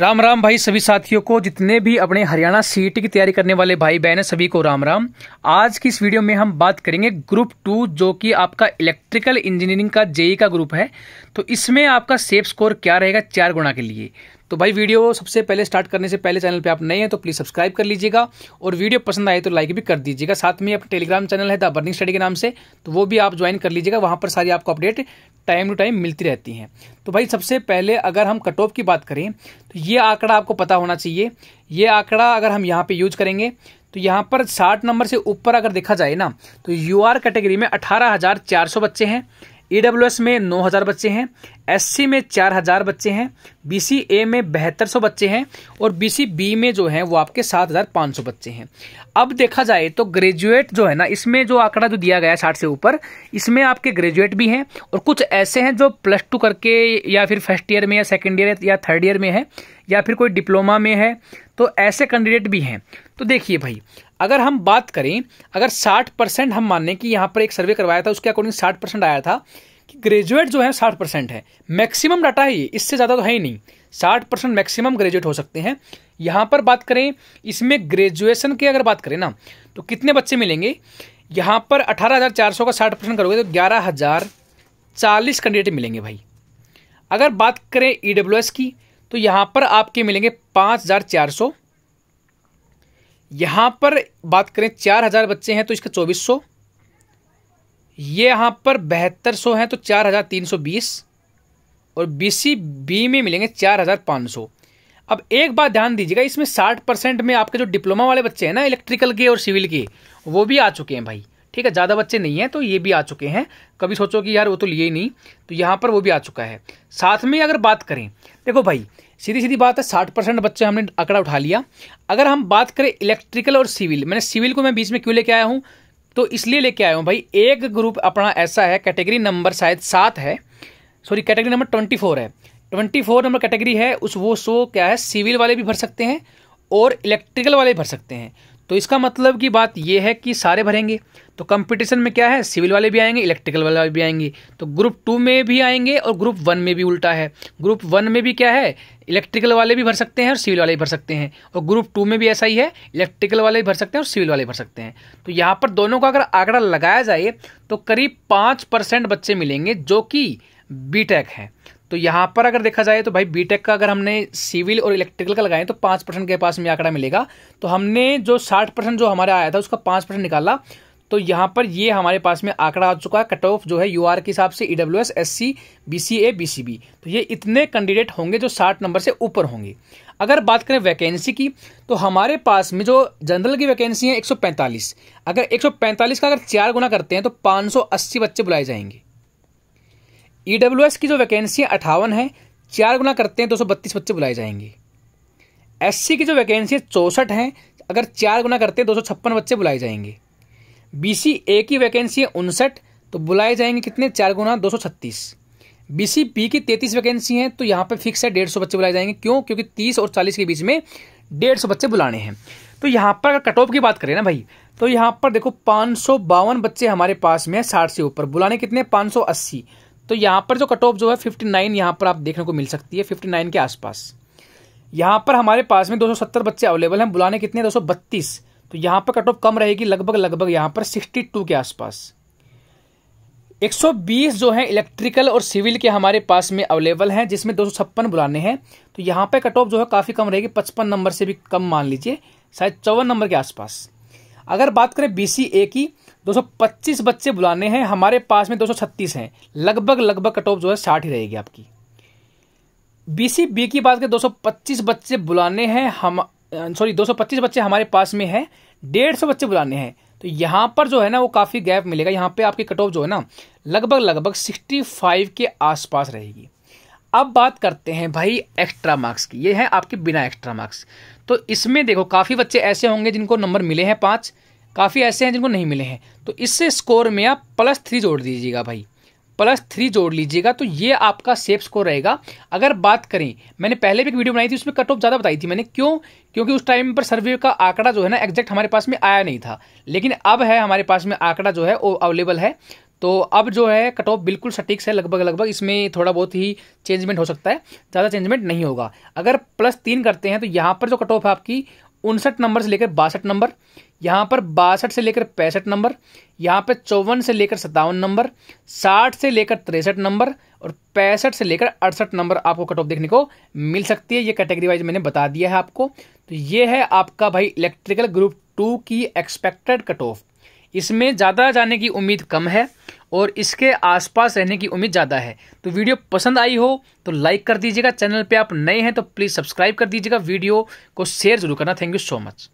राम राम भाई सभी साथियों को जितने भी अपने हरियाणा सीट e की तैयारी करने वाले भाई बहन है सभी को राम राम आज की इस वीडियो में हम बात करेंगे ग्रुप टू जो कि आपका इलेक्ट्रिकल इंजीनियरिंग का जेई का ग्रुप है तो इसमें आपका सेफ स्कोर क्या रहेगा चार गुणा के लिए तो भाई वीडियो सबसे पहले स्टार्ट करने से पहले चैनल पे आप नए हैं तो प्लीज़ सब्सक्राइब कर लीजिएगा और वीडियो पसंद आए तो लाइक भी कर दीजिएगा साथ में अपना टेलीग्राम चैनल है द बर्निंग स्टडी के नाम से तो वो भी आप ज्वाइन कर लीजिएगा वहां पर सारी आपको अपडेट टाइम टू टाइम मिलती रहती है तो भाई सबसे पहले अगर हम कट ऑफ की बात करें तो ये आंकड़ा आपको पता होना चाहिए ये आंकड़ा अगर हम यहाँ पे यूज करेंगे तो यहाँ पर साठ नंबर से ऊपर अगर देखा जाए ना तो यू आर कैटेगरी में अठारह बच्चे हैं ईडब्ल्यू e में नौ हज़ार बच्चे हैं एससी में चार हजार बच्चे हैं बी ए में बहत्तर सौ बच्चे हैं और बी बी में जो है वो आपके सात हजार सौ बच्चे हैं अब देखा जाए तो ग्रेजुएट जो है ना इसमें जो आंकड़ा जो दिया गया है साठ से ऊपर इसमें आपके ग्रेजुएट भी हैं और कुछ ऐसे हैं जो प्लस टू करके या फिर फर्स्ट ईयर में या सेकेंड ईयर या थर्ड ईयर में है या फिर कोई डिप्लोमा में है तो ऐसे कैंडिडेट भी हैं तो देखिए भाई अगर हम बात करें अगर साठ परसेंट हम माने कि यहाँ पर एक सर्वे करवाया था उसके अकॉर्डिंग साठ परसेंट आया था कि ग्रेजुएट जो है साठ परसेंट है मैक्सिमम डाटा है ये इससे ज़्यादा तो है ही नहीं साठ परसेंट मैक्सिमम ग्रेजुएट हो सकते हैं यहाँ पर बात करें इसमें ग्रेजुएशन की अगर बात करें ना तो कितने बच्चे मिलेंगे यहाँ पर अठारह हज़ार चार सौ का साठ परसेंट करोगे तो ग्यारह हज़ार चालीस कैंडिडेट मिलेंगे भाई अगर बात करें ई e की तो यहाँ पर आपके मिलेंगे पाँच हज़ार चार सौ यहाँ पर बात करें चार हज़ार बच्चे हैं तो इसका चौबीस सौ ये यहाँ पर बहत्तर सौ हैं तो चार हज़ार तीन सौ बीस और बी सी बी में मिलेंगे चार हज़ार पाँच सौ अब एक बात ध्यान दीजिएगा इसमें साठ परसेंट में आपके जो डिप्लोमा वाले बच्चे हैं ना इलेक्ट्रिकल के और सिविल के वो भी आ चुके हैं भाई ठीक है ज़्यादा बच्चे नहीं हैं तो ये भी आ चुके हैं कभी सोचो कि यार वो तो लिए ही नहीं तो यहाँ पर वो भी आ चुका है साथ में अगर बात करें देखो भाई सीधी सीधी बात है साठ परसेंट बच्चे हमने आंकड़ा उठा लिया अगर हम बात करें इलेक्ट्रिकल और सिविल मैंने सिविल को मैं बीच में क्यों लेके आया हूँ तो इसलिए लेके आया हूँ भाई एक ग्रुप अपना ऐसा है कैटेगरी नंबर शायद सात है sorry category number twenty four है ट्वेंटी फोर नंबर कैटेगरी है उस वो सो क्या है सिविल वाले भी भर सकते हैं और इलेक्ट्रिकल वाले भर सकते हैं तो इसका मतलब की बात यह है कि सारे भरेंगे तो कंपटीशन में क्या है सिविल वाले भी आएंगे इलेक्ट्रिकल वाले भी आएंगे तो ग्रुप टू में भी आएंगे और ग्रुप वन में भी उल्टा है ग्रुप वन में भी क्या है इलेक्ट्रिकल वाले भी भर सकते हैं और सिविल वाले भी भर सकते हैं और ग्रुप टू में भी ऐसा ही है इलेक्ट्रिकल वाले भी भर सकते हैं और सिविल वाले भर सकते हैं तो यहाँ पर दोनों का अगर आंकड़ा लगाया जाए तो करीब पाँच परसेंट बच्चे मिलेंगे जो कि बी है तो यहां पर अगर देखा जाए तो भाई बीटेक का अगर हमने सिविल और इलेक्ट्रिकल का लगाएं तो पांच परसेंट के पास में आंकड़ा मिलेगा तो हमने जो साठ परसेंट जो हमारा आया था उसका पांच परसेंट निकाला तो यहां पर ये हमारे पास में आंकड़ा आ चुका है कट ऑफ जो है यू के हिसाब से EW S S C B C A B C B तो ये इतने कैंडिडेट होंगे जो साठ नंबर से ऊपर होंगे अगर बात करें वैकेंसी की तो हमारे पास में जो जनरल की वैकेंसी है पैंतालीस अगर पैंतालीस का अगर चार गुना करते हैं तो अस्सी बच्चे बुलाए जाएंगे ई e की जो वैकेंसियां अठावन है चार गुना करते हैं दो सौ बत्तीस बच्चे बुलाए जाएंगे एस की जो वैकेंसी चौंसठ हैं अगर चार गुना करते हैं दो सौ छप्पन बच्चे बुलाए जाएंगे बी सी ए की वैकेंसी है उनसठ तो बुलाए जाएंगे कितने चार गुना दो सौ छत्तीस बी सी बी की तैतीस वैकेंसी हैं तो यहाँ पर फिक्स है डेढ़ सौ बच्चे बुलाए जाएंगे क्यों क्योंकि तीस और चालीस के बीच में डेढ़ सौ बच्चे बुलाने हैं तो यहाँ पर अगर कट ऑफ की बात करें ना भाई तो यहाँ पर देखो पाँच सौ बावन बच्चे हमारे पास में साठ से ऊपर बुलाने कितने पाँच सौ अस्सी तो यहाँ पर जो कट ऑफ जो है 59 यहाँ पर आप देखने को मिल सकती है 59 के आसपास यहाँ पर हमारे पास में 270 बच्चे अवेलेबल हैं बुलाने कितने दो तो यहाँ पर कट ऑफ कम रहेगी लगभग लगभग यहाँ पर 62 के आसपास 120 जो है इलेक्ट्रिकल और सिविल के हमारे पास में अवेलेबल हैं जिसमें दो बुलाने हैं तो यहाँ पर कट ऑफ जो है काफ़ी कम रहेगी पचपन नंबर से भी कम मान लीजिए शायद चौवन नंबर के आसपास अगर बात करें बी की 225 बच्चे बुलाने हैं हमारे पास में 236 हैं लगभग लगभग कट ऑफ जो है साठ ही रहेगी आपकी बीसी बी की बात करें 225 बच्चे बुलाने हैं हम सॉरी 225 बच्चे हमारे पास में हैं डेढ़ सौ बच्चे बुलाने हैं तो यहाँ पर जो है ना वो काफ़ी गैप मिलेगा यहाँ पे आपकी कट ऑफ जो है ना लगभग लगभग 65 के आसपास रहेगी अब बात करते हैं भाई एक्स्ट्रा मार्क्स की ये है आपके बिना एक्स्ट्रा मार्क्स तो इसमें देखो काफ़ी बच्चे ऐसे होंगे जिनको नंबर मिले हैं पाँच काफ़ी ऐसे हैं जिनको नहीं मिले हैं तो इससे स्कोर में आप प्लस थ्री जोड़ दीजिएगा भाई प्लस थ्री जोड़ लीजिएगा तो ये आपका सेफ स्कोर रहेगा अगर बात करें मैंने पहले भी एक वीडियो बनाई थी उसमें कट ऑफ ज़्यादा बताई थी मैंने क्यों क्योंकि उस टाइम पर सर्वे का आंकड़ा जो है ना एग्जैक्ट हमारे पास में आया नहीं था लेकिन अब है हमारे पास में आंकड़ा जो है वो अवेलेबल है तो अब जो है कट ऑफ बिल्कुल सटीक से लगभग लगभग इसमें थोड़ा बहुत ही चेंजमेंट हो सकता है ज़्यादा चेंजमेंट नहीं होगा अगर प्लस तीन करते हैं तो यहाँ पर जो कट ऑफ है आपकी उनसठ नंबर से लेकर बासठ नंबर यहाँ पर बासठ से लेकर पैंसठ नंबर यहाँ पर चौवन से लेकर सत्तावन नंबर साठ से लेकर तिरसठ नंबर और पैंसठ से लेकर अड़सठ नंबर आपको कट ऑफ देखने को मिल सकती है ये कैटेगरी वाइज मैंने बता दिया है आपको तो ये है आपका भाई इलेक्ट्रिकल ग्रुप टू की एक्सपेक्टेड कट ऑफ इसमें ज़्यादा जाने की उम्मीद कम है और इसके आसपास रहने की उम्मीद ज़्यादा है तो वीडियो पसंद आई हो तो लाइक कर दीजिएगा चैनल पे आप नए हैं तो प्लीज़ सब्सक्राइब कर दीजिएगा वीडियो को शेयर जरूर करना थैंक यू सो मच